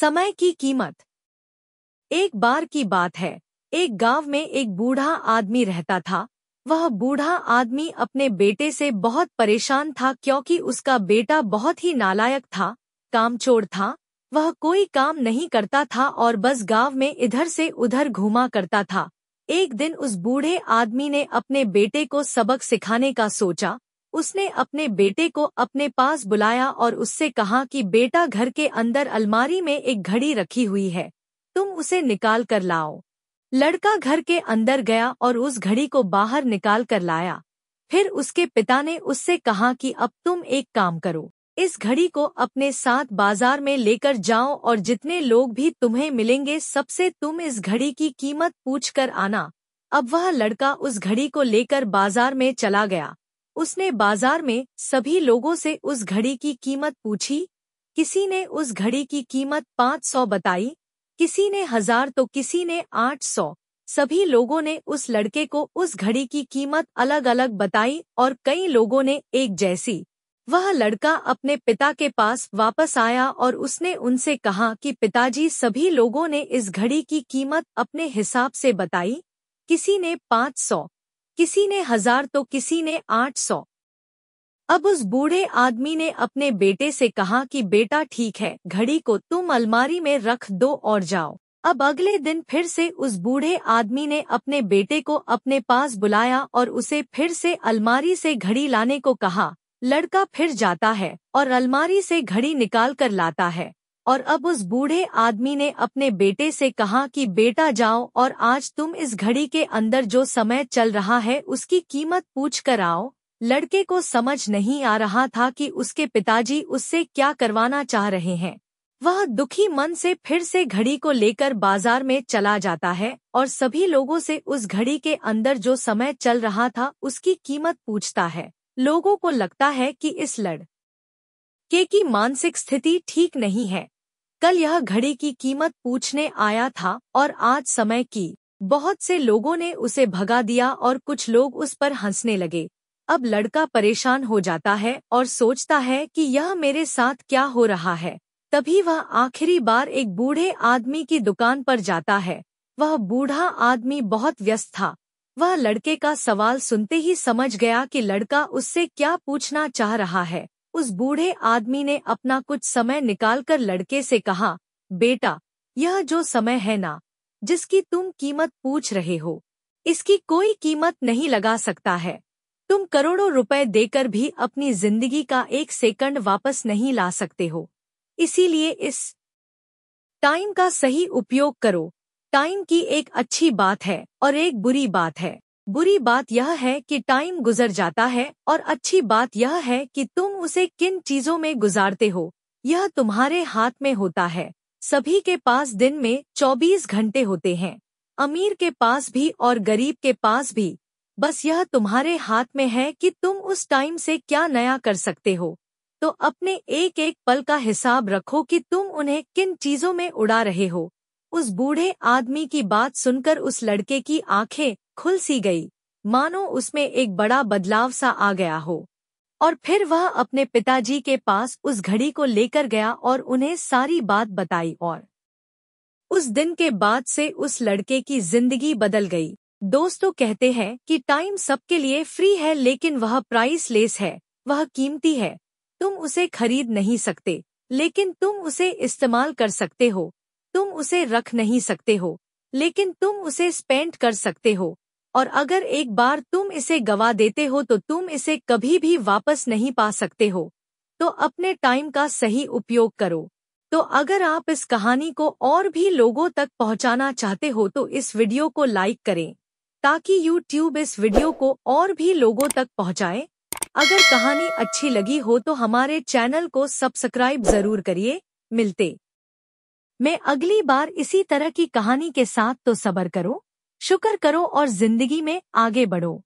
समय की कीमत एक बार की बात है एक गांव में एक बूढ़ा आदमी रहता था वह बूढ़ा आदमी अपने बेटे से बहुत परेशान था क्योंकि उसका बेटा बहुत ही नालायक था कामचोर था वह कोई काम नहीं करता था और बस गांव में इधर से उधर घूमा करता था एक दिन उस बूढ़े आदमी ने अपने बेटे को सबक सिखाने का सोचा उसने अपने बेटे को अपने पास बुलाया और उससे कहा कि बेटा घर के अंदर अलमारी में एक घड़ी रखी हुई है तुम उसे निकाल कर लाओ लड़का घर के अंदर गया और उस घड़ी को बाहर निकाल कर लाया फिर उसके पिता ने उससे कहा कि अब तुम एक काम करो इस घड़ी को अपने साथ बाजार में लेकर जाओ और जितने लोग भी तुम्हें मिलेंगे सबसे तुम इस घड़ी की कीमत कर आना अब वह लड़का उस घड़ी को लेकर बाजार में चला गया उसने बाजार में सभी लोगों से उस घड़ी की कीमत पूछी किसी ने उस घड़ी की कीमत पाँच सौ बताई किसी ने हजार तो किसी ने आठ सौ सभी लोगों ने उस लड़के को उस घड़ी की कीमत अलग अलग बताई और कई लोगों ने एक जैसी वह लड़का अपने पिता के पास वापस आया और उसने उनसे कहा कि पिताजी सभी लोगों ने इस घड़ी की कीमत अपने हिसाब से बताई किसी ने पाँच सौ किसी ने हजार तो किसी ने आठ सौ अब उस बूढ़े आदमी ने अपने बेटे से कहा कि बेटा ठीक है घड़ी को तुम अलमारी में रख दो और जाओ अब अगले दिन फिर से उस बूढ़े आदमी ने अपने बेटे को अपने पास बुलाया और उसे फिर से अलमारी से घड़ी लाने को कहा लड़का फिर जाता है और अलमारी से घड़ी निकाल कर लाता है और अब उस बूढ़े आदमी ने अपने बेटे से कहा कि बेटा जाओ और आज तुम इस घड़ी के अंदर जो समय चल रहा है उसकी कीमत पूछ कर आओ लड़के को समझ नहीं आ रहा था कि उसके पिताजी उससे क्या करवाना चाह रहे हैं वह दुखी मन से फिर से घड़ी को लेकर बाजार में चला जाता है और सभी लोगों से उस घड़ी के अंदर जो समय चल रहा था उसकी कीमत पूछता है लोगों को लगता है कि इस लड़ के की मानसिक स्थिति ठीक नहीं है कल यह घड़ी की कीमत पूछने आया था और आज समय की बहुत से लोगों ने उसे भगा दिया और कुछ लोग उस पर हंसने लगे अब लड़का परेशान हो जाता है और सोचता है कि यह मेरे साथ क्या हो रहा है तभी वह आखिरी बार एक बूढ़े आदमी की दुकान पर जाता है वह बूढ़ा आदमी बहुत व्यस्त था वह लड़के का सवाल सुनते ही समझ गया कि लड़का उससे क्या पूछना चाह रहा है उस बूढ़े आदमी ने अपना कुछ समय निकालकर लड़के से कहा बेटा यह जो समय है ना जिसकी तुम कीमत पूछ रहे हो इसकी कोई कीमत नहीं लगा सकता है तुम करोड़ों रुपए देकर भी अपनी जिंदगी का एक सेकंड वापस नहीं ला सकते हो इसीलिए इस टाइम का सही उपयोग करो टाइम की एक अच्छी बात है और एक बुरी बात है बुरी बात यह है कि टाइम गुजर जाता है और अच्छी बात यह है कि तुम उसे किन चीजों में गुजारते हो यह तुम्हारे हाथ में होता है सभी के पास दिन में 24 घंटे होते हैं अमीर के पास भी और गरीब के पास भी बस यह तुम्हारे हाथ में है कि तुम उस टाइम से क्या नया कर सकते हो तो अपने एक एक पल का हिसाब रखो कि तुम उन्हें किन चीजों में उड़ा रहे हो उस बूढ़े आदमी की बात सुनकर उस लड़के की आंखें खुल सी गई मानो उसमें एक बड़ा बदलाव सा आ गया हो और फिर वह अपने पिताजी के पास उस घड़ी को लेकर गया और उन्हें सारी बात बताई और उस दिन के बाद से उस लड़के की जिंदगी बदल गई दोस्तों तो कहते हैं कि टाइम सबके लिए फ्री है लेकिन वह प्राइस लेस है वह कीमती है तुम उसे खरीद नहीं सकते लेकिन तुम उसे इस्तेमाल कर सकते हो तुम उसे रख नहीं सकते हो लेकिन तुम उसे स्पेंड कर सकते हो और अगर एक बार तुम इसे गवा देते हो तो तुम इसे कभी भी वापस नहीं पा सकते हो तो अपने टाइम का सही उपयोग करो तो अगर आप इस कहानी को और भी लोगों तक पहुंचाना चाहते हो तो इस वीडियो को लाइक करें ताकि YouTube इस वीडियो को और भी लोगों तक पहुंचाए अगर कहानी अच्छी लगी हो तो हमारे चैनल को सब्सक्राइब जरूर करिए मिलते मैं अगली बार इसी तरह की कहानी के साथ तो सबर करो शुक्र करो और जिंदगी में आगे बढ़ो